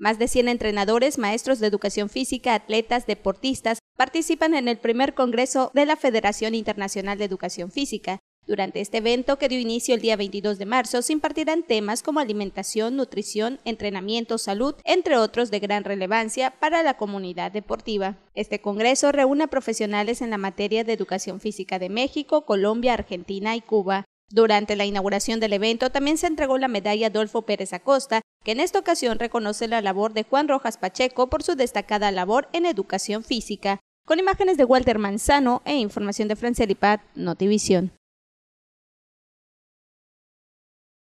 Más de 100 entrenadores, maestros de educación física, atletas, deportistas participan en el primer Congreso de la Federación Internacional de Educación Física. Durante este evento, que dio inicio el día 22 de marzo, se impartirán temas como alimentación, nutrición, entrenamiento, salud, entre otros de gran relevancia para la comunidad deportiva. Este Congreso reúne a profesionales en la materia de educación física de México, Colombia, Argentina y Cuba. Durante la inauguración del evento también se entregó la medalla Adolfo Pérez Acosta, en esta ocasión reconoce la labor de Juan Rojas Pacheco por su destacada labor en educación física, con imágenes de Walter Manzano e información de Francia Lipat, Notivisión.